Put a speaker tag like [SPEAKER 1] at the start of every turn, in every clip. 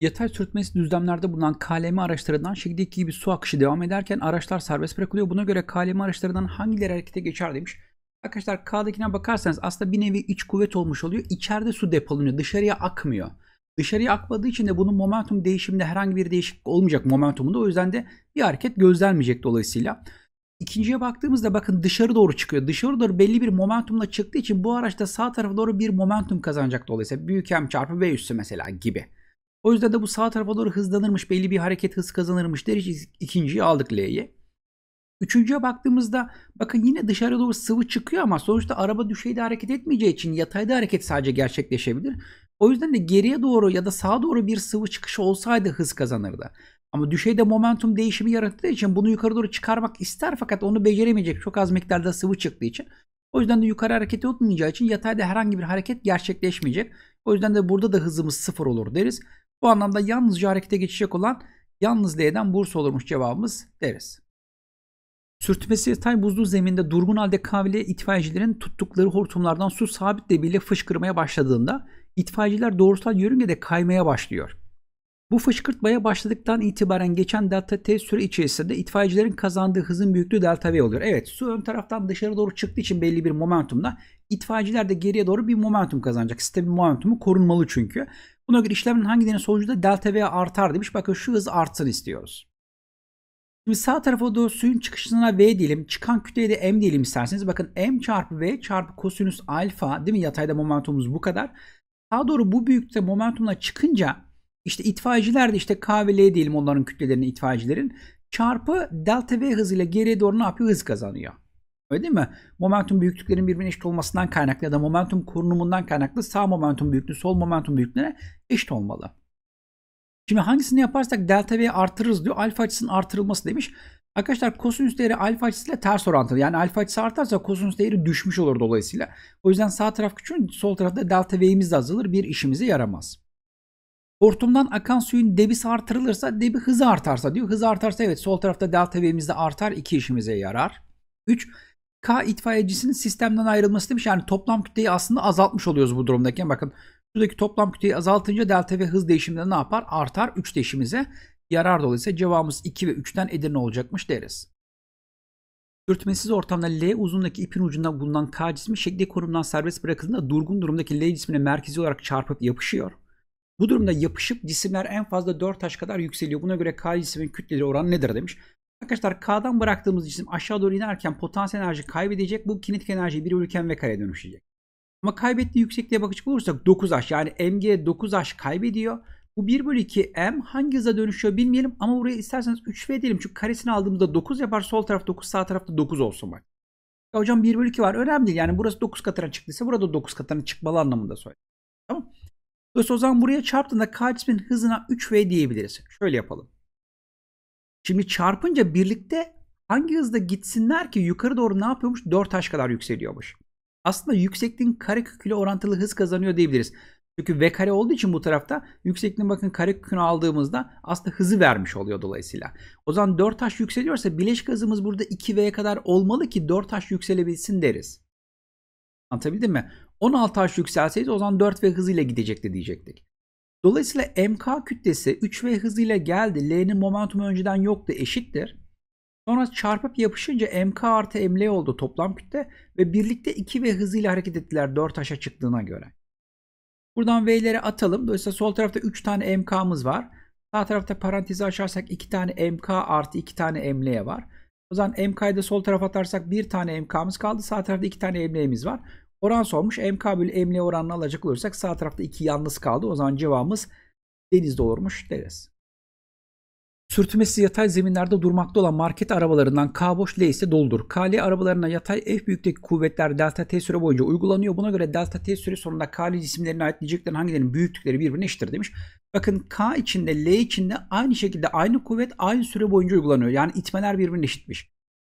[SPEAKER 1] Yatay sürtmesi düzlemlerde bulunan KLM araçlarından şekildeki gibi su akışı devam ederken araçlar serbest bırakılıyor. Buna göre KLM araçlarından hangileri harekete geçer demiş. Arkadaşlar K'dakine bakarsanız aslında bir nevi iç kuvvet olmuş oluyor. İçeride su depolanıyor. Dışarıya akmıyor. Dışarıya akmadığı için de bunun momentum değişiminde herhangi bir değişiklik olmayacak momentumunda. O yüzden de bir hareket gözlenmeyecek dolayısıyla. İkinciye baktığımızda bakın dışarı doğru çıkıyor. Dışarı doğru belli bir momentumla çıktığı için bu araçta sağ tarafa doğru bir momentum kazanacak dolayısıyla. Büyük M çarpı V üstü mesela gibi. O yüzden de bu sağ tarafa doğru hızlanırmış. Belli bir hareket hız kazanırmış deriz. ikinciyi aldık L'ye. Üçüncüye baktığımızda bakın yine dışarı doğru sıvı çıkıyor ama sonuçta araba düşeyde hareket etmeyeceği için yatayda hareket sadece gerçekleşebilir. O yüzden de geriye doğru ya da sağa doğru bir sıvı çıkışı olsaydı hız kazanırdı. Ama düşeyde momentum değişimi yarattığı için bunu yukarı doğru çıkarmak ister fakat onu beceremeyecek çok az miktarda sıvı çıktığı için. O yüzden de yukarı hareket etmeyeceği için yatayda herhangi bir hareket gerçekleşmeyecek. O yüzden de burada da hızımız sıfır olur deriz. Bu anlamda yalnızca harekete geçecek olan yalnız D'den Bursa olurmuş cevabımız deriz. Sürtmesi yatay buzlu zeminde durgun halde kavile itfaiyecilerin tuttukları hortumlardan su sabit debiyle fışkırmaya başladığında itfaiyeciler doğrusal yörüngede kaymaya başlıyor. Bu fışkırtmaya başladıktan itibaren geçen delta t süre içerisinde itfaiyecilerin kazandığı hızın büyüklüğü delta v oluyor. Evet su ön taraftan dışarı doğru çıktığı için belli bir momentumla itfaiyeciler de geriye doğru bir momentum kazanacak. Sistemin momentumu korunmalı çünkü. Buna göre işlemin hangilerinin sonucunda delta V artar demiş. Bakın şu hız artsın istiyoruz. Şimdi sağ tarafa doğru suyun çıkışına V diyelim. Çıkan kütleye de M diyelim isterseniz. Bakın M çarpı V çarpı kosinüs alfa değil mi? Yatayda momentumumuz bu kadar. Daha doğru bu büyüklükte momentumla çıkınca işte itfaiyeciler de işte K ve L diyelim onların kütlelerini itfaiyecilerin. Çarpı delta V hızıyla geriye doğru ne yapıyor? Hız kazanıyor. Öyle değil mi? Momentum büyüklüklerin birbirine eşit olmasından kaynaklı ya da momentum korunumundan kaynaklı sağ momentum büyüklüğü sol momentum büyüklüğüne eşit olmalı. Şimdi hangisini yaparsak delta V'yi artırırız diyor. Alfa açısının artırılması demiş. Arkadaşlar kosinüs değeri alfa açısıyla ters orantılı. Yani alfa açısı artarsa kosinüs değeri düşmüş olur dolayısıyla. O yüzden sağ taraf küçülür, sol tarafta delta V'imiz de azalır. Bir işimize yaramaz. Hortumdan akan suyun debisi artırılırsa debi hızı artarsa diyor. hız artarsa evet sol tarafta delta V'imiz de artar. iki işimize yarar. 3. K itfaiyecisinin sistemden ayrılması demiş. Yani toplam kütleyi aslında azaltmış oluyoruz bu durumdaki. Bakın şuradaki toplam kütleyi azaltınca delta ve hız değişiminde ne yapar? Artar 3 değişimize yarar dolayısıyla cevabımız 2 ve 3'ten Edirne olacakmış deriz. Sürtmesiz ortamda L uzunluğundaki ipin ucunda bulunan K cismi şekli konumdan serbest bırakıldığında durgun durumdaki L cismine merkezi olarak çarpıp yapışıyor. Bu durumda yapışıp cisimler en fazla 4 taş kadar yükseliyor. Buna göre K cisminin kütleli oranı nedir demiş. Arkadaşlar K'dan bıraktığımız cisim aşağı doğru inerken potansiyel enerji kaybedecek. Bu kinetik enerji bir ülken ve kareye dönüşecek. Ama kaybettiği yüksekliğe bakacak olursak 9H yani MG 9H kaybediyor. Bu 1 bölü 2 M hangi hıza dönüşüyor bilmeyelim ama buraya isterseniz 3V diyelim Çünkü karesini aldığımızda 9 yapar sol taraf 9 sağ tarafta 9 olsun bak. Ya hocam 1 bölü 2 var önemli değil yani burası 9 katına çıktıysa burada 9 katına çıkmalı anlamında söylüyorum. Tamam Dolayısıyla o zaman buraya çarptığında K cismin hızına 3V diyebiliriz. Şöyle yapalım. Şimdi çarpınca birlikte hangi hızda gitsinler ki yukarı doğru ne yapıyormuş? 4 taş kadar yükseliyormuş. Aslında yüksekliğin kare kareköküyle orantılı hız kazanıyor diyebiliriz. Çünkü v kare olduğu için bu tarafta yüksekliğin bakın kare karekökünü aldığımızda aslında hızı vermiş oluyor dolayısıyla. O zaman 4 taş yükseliyorsa bileşik hızımız burada 2v'ye kadar olmalı ki 4 taş yükselebilsin deriz. Anlatabildim mi? 16 taş yükselseydi o zaman 4v hızıyla gidecekti diyecektik. Dolayısıyla MK kütlesi 3V hızıyla geldi. L'nin momentumu önceden yoktu eşittir. Sonra çarpıp yapışınca MK artı ML oldu toplam kütle ve birlikte 2 ve hızıyla hareket ettiler 4 aşa çıktığına göre. Buradan V'leri atalım. Dolayısıyla sol tarafta 3 tane MK'mız var. Sağ tarafta parantezi açarsak 2 tane MK artı 2 tane ML'ye var. O zaman MK'yı da sol tarafa atarsak 1 tane MK'mız kaldı. Sağ tarafta 2 tane ML'miz var. Oran sormuş. MK bölü emniyet oranını alacak olursak sağ tarafta 2 yalnız kaldı. O zaman cevabımız denizde olurmuş deriz. Sürtmesi yatay zeminlerde durmakta olan market arabalarından K boş L ise doludur. KL arabalarına yatay F büyüklükteki kuvvetler delta T süre boyunca uygulanıyor. Buna göre delta T süre sonunda KL cisimlerine ait niceliklerin hangilerinin büyüklükleri birbirine eşittir demiş. Bakın K içinde L içinde aynı şekilde aynı kuvvet aynı süre boyunca uygulanıyor. Yani itmeler birbirine eşitmiş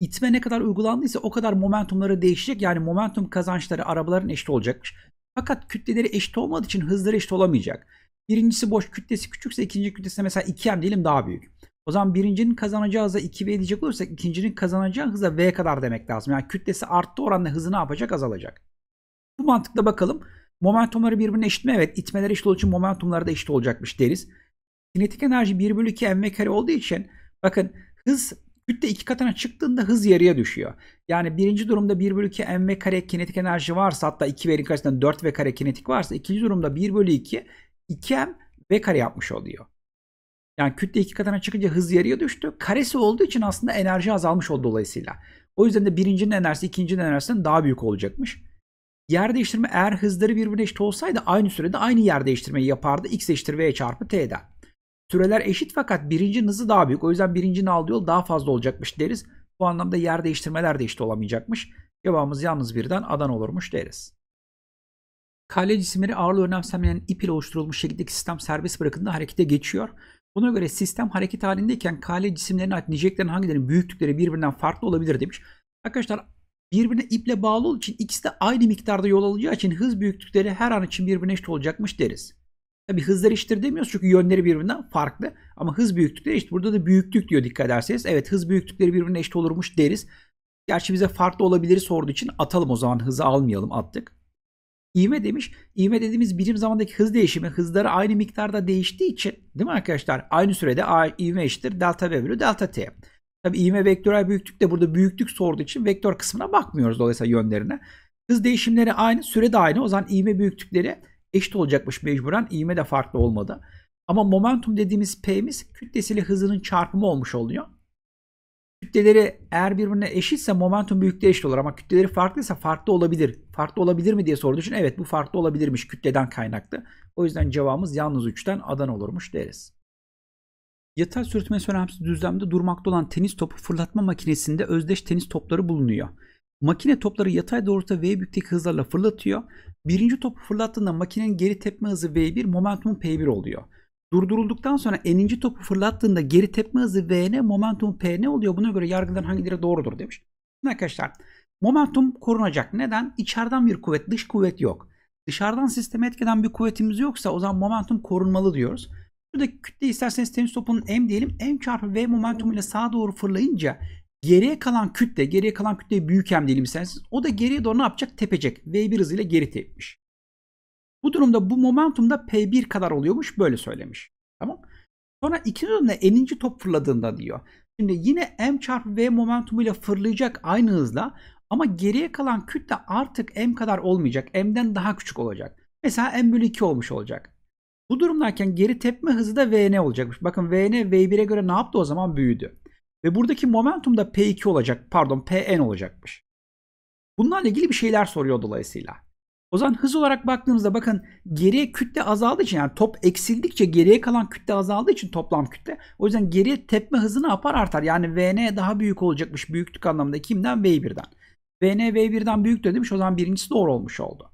[SPEAKER 1] itme ne kadar uygulandıysa o kadar momentumları değişecek. Yani momentum kazançları arabaların eşit olacakmış. Fakat kütleleri eşit olmadığı için hızları eşit olamayacak. Birincisi boş kütlesi küçükse ikinci kütlesi mesela 2m diyelim daha büyük. O zaman birincinin kazanacağı hıza 2v diyecek olursak ikincinin kazanacağı hıza v kadar demek lazım. Yani kütlesi arttı oranla hızı ne yapacak azalacak. Bu mantıkla bakalım. Momentumları birbirine eşit mi? Evet itmeler eşit olduğu için momentumları da eşit olacakmış deriz. Kinetik enerji 1 bölü 2 mv kare olduğu için bakın hız Kütle iki katına çıktığında hız yarıya düşüyor. Yani birinci durumda 1 bölü 2 mv kare kinetik enerji varsa hatta 2 verin karşısında 4 v kare kinetik varsa ikinci durumda 1 bölü 2 2m v kare yapmış oluyor. Yani kütle iki katına çıkınca hız yarıya düştü. Karesi olduğu için aslında enerji azalmış oldu dolayısıyla. O yüzden de birincinin enerjisi ikincinin enerjisinden daha büyük olacakmış. Yer değiştirme eğer hızları birbirine eşit olsaydı aynı sürede aynı yer değiştirmeyi yapardı. X eşittir V çarpı T'den. Süreler eşit fakat birincinin hızı daha büyük. O yüzden birincinin aldığı yol daha fazla olacakmış deriz. Bu anlamda yer değiştirmeler de işte olamayacakmış. Cevabımız yalnız birden adan olurmuş deriz. Kale cisimleri ağırlığı önemsemeyen ip ile oluşturulmuş şekildeki sistem serbest bırakıldığında harekete geçiyor. Buna göre sistem hareket halindeyken kale cisimlerine ait niceliklerin hangilerinin büyüklükleri birbirinden farklı olabilir demiş. Arkadaşlar birbirine iple bağlı olduğu için ikisi de aynı miktarda yol alacağı için hız büyüklükleri her an için birbirine eşit olacakmış deriz. Tabi hızlar eşittir demiyoruz çünkü yönleri birbirinden farklı. Ama hız büyüklükleri eşit. Burada da büyüklük diyor dikkat ederseniz. Evet hız büyüklükleri birbirine eşit olurmuş deriz. Gerçi bize farklı olabilir sorduğu için atalım o zaman hızı almayalım attık. İvme demiş. İvme dediğimiz birim zamandaki hız değişimi hızları aynı miktarda değiştiği için değil mi arkadaşlar? Aynı sürede A, ivme eşittir delta V bölü delta T. Tabi ivme vektörel büyüklük de burada büyüklük sorduğu için vektör kısmına bakmıyoruz dolayısıyla yönlerine. Hız değişimleri aynı, süre de aynı. O zaman ivme büyüklükleri eşit olacakmış mecburen. İğme de farklı olmadı. Ama momentum dediğimiz P'miz kütlesiyle hızının çarpımı olmuş oluyor. Kütleleri eğer birbirine eşitse momentum büyüklüğü eşit olur ama kütleleri farklıysa farklı olabilir. Farklı olabilir mi diye sorduğu için evet bu farklı olabilirmiş kütleden kaynaklı. O yüzden cevabımız yalnız 3'ten adan olurmuş deriz. Yatay sürtünmesi önemsiz düzlemde durmakta olan tenis topu fırlatma makinesinde özdeş tenis topları bulunuyor. Makine topları yatay doğrultuda V büyüklük hızlarla fırlatıyor Birinci topu fırlattığında makinenin geri tepme hızı V1, momentum P1 oluyor. Durdurulduktan sonra eninci topu fırlattığında geri tepme hızı Vn, momentum Pn oluyor. Buna göre yargıdan hangileri doğrudur demiş. Şimdi arkadaşlar momentum korunacak. Neden? İçeriden bir kuvvet, dış kuvvet yok. Dışarıdan sisteme etkeden bir kuvvetimiz yoksa o zaman momentum korunmalı diyoruz. Şuradaki kütle isterseniz tenis topunun M diyelim. M çarpı V momentum ile sağa doğru fırlayınca Geriye kalan kütle, geriye kalan kütle büyük hem diyelim isterseniz. O da geriye doğru ne yapacak? Tepecek. V1 hızıyla geri tepmiş. Bu durumda bu momentum da P1 kadar oluyormuş. Böyle söylemiş. Tamam. Sonra ikinci durumda eninci top fırladığında diyor. Şimdi yine M çarpı V momentumuyla fırlayacak aynı hızla ama geriye kalan kütle artık M kadar olmayacak. M'den daha küçük olacak. Mesela M bölü 2 olmuş olacak. Bu durumdayken geri tepme hızı da Vn olacakmış. Bakın Vn V1'e göre ne yaptı o zaman büyüdü. Ve buradaki momentum da P2 olacak. Pardon Pn olacakmış. Bunlarla ilgili bir şeyler soruyor dolayısıyla. O zaman hız olarak baktığımızda bakın geriye kütle azaldığı için yani top eksildikçe geriye kalan kütle azaldığı için toplam kütle. O yüzden geriye tepme hızı ne yapar artar. Yani Vn daha büyük olacakmış büyüklük anlamında kimden? V1'den. Vn V1'den büyük demiş o zaman birincisi doğru olmuş oldu.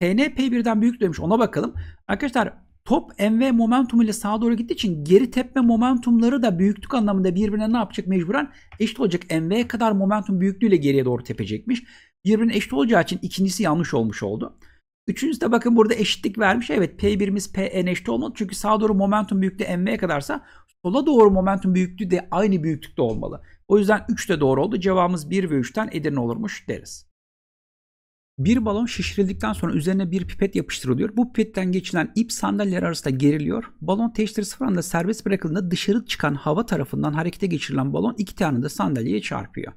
[SPEAKER 1] Tn P1'den büyük demiş ona bakalım. Arkadaşlar top MV momentum ile sağa doğru gittiği için geri tepme momentumları da büyüklük anlamında birbirine ne yapacak mecburen? Eşit olacak. mv kadar momentum büyüklüğüyle geriye doğru tepecekmiş. Birbirine eşit olacağı için ikincisi yanlış olmuş oldu. Üçüncüsü de bakın burada eşitlik vermiş. Evet P1'imiz Pn eşit olmalı. Çünkü sağa doğru momentum büyüklüğü mv kadarsa sola doğru momentum büyüklüğü de aynı büyüklükte olmalı. O yüzden 3 de doğru oldu. Cevabımız 1 ve 3'ten Edirne olurmuş deriz. Bir balon şişirildikten sonra üzerine bir pipet yapıştırılıyor. Bu pipetten geçilen ip sandalyeler arasında geriliyor. Balon teşhiri sıfır anda serbest bırakıldığında dışarı çıkan hava tarafından harekete geçirilen balon iki tane de sandalyeye çarpıyor.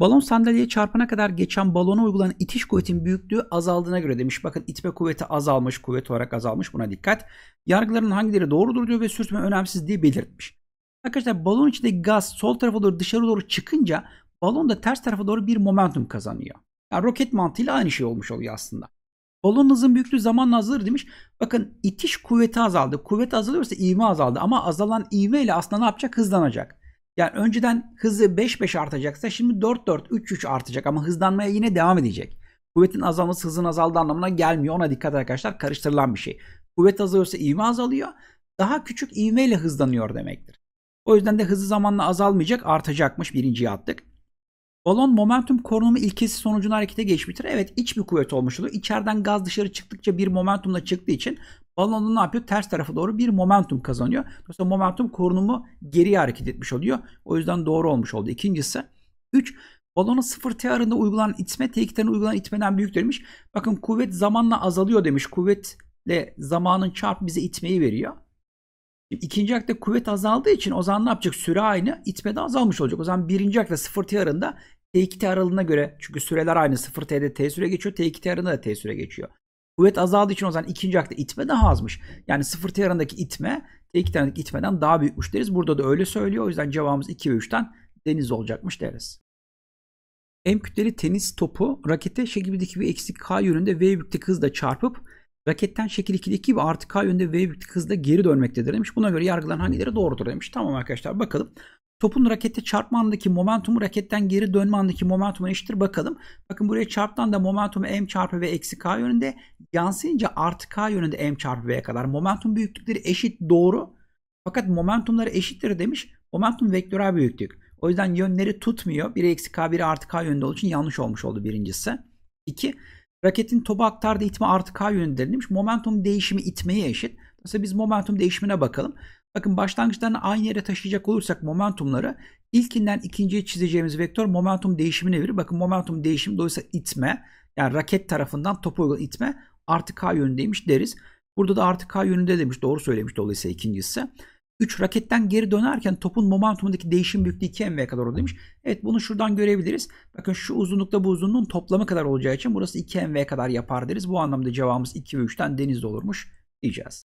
[SPEAKER 1] Balon sandalyeye çarpana kadar geçen balona uygulanan itiş kuvvetin büyüklüğü azaldığına göre demiş. Bakın itme kuvveti azalmış, kuvvet olarak azalmış buna dikkat. Yargıların hangileri doğrudur diyor ve sürtme önemsiz diye belirtmiş. Arkadaşlar balon içindeki gaz sol tarafa doğru dışarı doğru çıkınca balon da ters tarafa doğru bir momentum kazanıyor. Yani roket mantığıyla aynı şey olmuş oluyor aslında. Balon hızın büyüklüğü zamanla azalır demiş. Bakın itiş kuvveti azaldı. Kuvvet azalıyorsa ivme azaldı. Ama azalan ivme ile aslında ne yapacak? Hızlanacak. Yani önceden hızı 5-5 artacaksa şimdi 4-4, 3-3 artacak ama hızlanmaya yine devam edecek. Kuvvetin azalması hızın azaldığı anlamına gelmiyor. Ona dikkat arkadaşlar karıştırılan bir şey. Kuvvet azalıyorsa ivme azalıyor. Daha küçük ivmeyle hızlanıyor demektir. O yüzden de hızı zamanla azalmayacak artacakmış birinciye attık. Balon momentum korunumu ilkesi sonucunda harekete geçmiştir. Evet iç bir kuvvet olmuş olur. İçeriden gaz dışarı çıktıkça bir momentumla çıktığı için balonun ne yapıyor? Ters tarafa doğru bir momentum kazanıyor. Dolayısıyla momentum korunumu geriye hareket etmiş oluyor. O yüzden doğru olmuş oldu. İkincisi 3. Balonun sıfır tearında uygulanan itme tehditten uygulanan itmeden büyük demiş. Bakın kuvvet zamanla azalıyor demiş. Kuvvetle zamanın çarp bize itmeyi veriyor. Şimdi akta kuvvet azaldığı için o zaman ne yapacak? Süre aynı. itme de azalmış olacak. O zaman birinci akta sıfır tearında T2T aralığına göre çünkü süreler aynı 0T'de T süre geçiyor T2T aralığında da T süre geçiyor. Kuvvet azaldığı için o zaman ikinci akta itme daha azmış. Yani 0T aralığındaki itme T2T aralığındaki itmeden daha büyükmüş deriz. Burada da öyle söylüyor. O yüzden cevabımız 2 ve 3'ten deniz olacakmış deriz. M kütleli tenis topu rakete şekil gibi bir eksik K yönünde V büyüklükteki hızla çarpıp raketten şekil 2'deki gibi artı K yönünde V büyüklükteki hızla geri dönmektedir demiş. Buna göre yargılan hangileri doğrudur demiş. Tamam arkadaşlar bakalım. Topun rakette çarpma andaki momentumu raketten geri dönme andaki momentum eşittir bakalım. Bakın buraya çarptan da momentumu m çarpı v eksi k yönünde yansıyınca artı k yönünde m çarpı v'ye kadar. Momentum büyüklükleri eşit doğru. Fakat momentumları eşittir demiş. Momentum vektörel büyüklük. O yüzden yönleri tutmuyor. Biri eksi k biri artı k yönünde olduğu için yanlış olmuş oldu birincisi. İki, raketin topa aktardığı itme artı k yönünde denilmiş. Momentum değişimi itmeye eşit. Dolayısıyla biz momentum değişimine bakalım. Bakın başlangıçtan aynı yere taşıyacak olursak momentumları ilkinden ikinciye çizeceğimiz vektör momentum değişimini verir. Bakın momentum değişimi dolayısıyla itme yani raket tarafından topu itme artı k yönündeymiş deriz. Burada da artı k yönünde demiş doğru söylemiş dolayısıyla ikincisi. 3 raketten geri dönerken topun momentumundaki değişim büyüklüğü 2 mv kadar olur demiş. Evet bunu şuradan görebiliriz. Bakın şu uzunlukta bu uzunluğun toplamı kadar olacağı için burası 2 mv kadar yapar deriz. Bu anlamda cevabımız 2 ve 3'ten denizde olurmuş diyeceğiz.